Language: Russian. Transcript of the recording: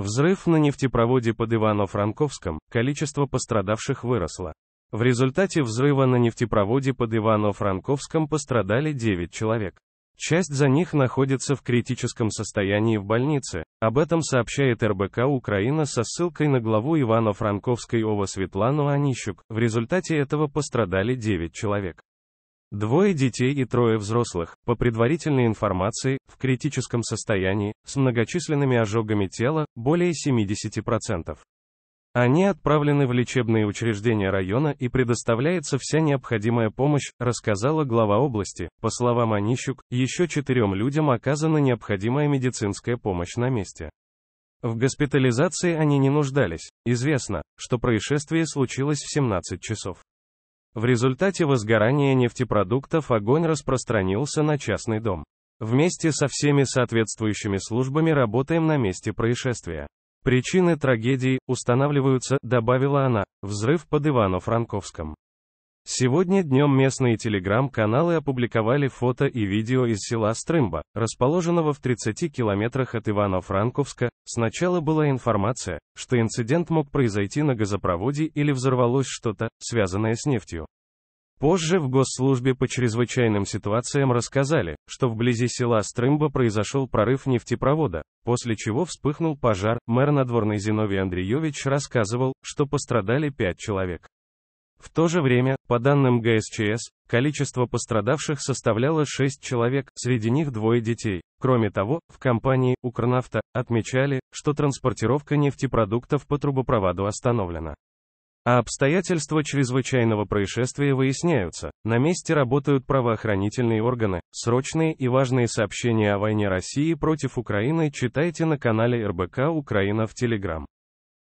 Взрыв на нефтепроводе под Ивано-Франковском, количество пострадавших выросло. В результате взрыва на нефтепроводе под Ивано-Франковском пострадали 9 человек. Часть за них находится в критическом состоянии в больнице. Об этом сообщает РБК Украина со ссылкой на главу Ивано-Франковской ОВА Светлану Анищук. В результате этого пострадали 9 человек. Двое детей и трое взрослых, по предварительной информации, в критическом состоянии, с многочисленными ожогами тела, более 70%. Они отправлены в лечебные учреждения района и предоставляется вся необходимая помощь, рассказала глава области. По словам Онищук, еще четырем людям оказана необходимая медицинская помощь на месте. В госпитализации они не нуждались. Известно, что происшествие случилось в 17 часов. В результате возгорания нефтепродуктов огонь распространился на частный дом. Вместе со всеми соответствующими службами работаем на месте происшествия. Причины трагедии устанавливаются, добавила она, взрыв под Ивано-Франковском. Сегодня днем местные телеграм-каналы опубликовали фото и видео из села Стрымба, расположенного в 30 километрах от Ивано-Франковска. Сначала была информация, что инцидент мог произойти на газопроводе или взорвалось что-то, связанное с нефтью. Позже в госслужбе по чрезвычайным ситуациям рассказали, что вблизи села Стрымба произошел прорыв нефтепровода, после чего вспыхнул пожар. Мэр надворный Зиновий Андреевич рассказывал, что пострадали пять человек. В то же время, по данным ГСЧС, количество пострадавших составляло 6 человек, среди них двое детей. Кроме того, в компании «Укрнафта» отмечали, что транспортировка нефтепродуктов по трубопроводу остановлена. А обстоятельства чрезвычайного происшествия выясняются. На месте работают правоохранительные органы. Срочные и важные сообщения о войне России против Украины читайте на канале РБК «Украина» в Телеграм.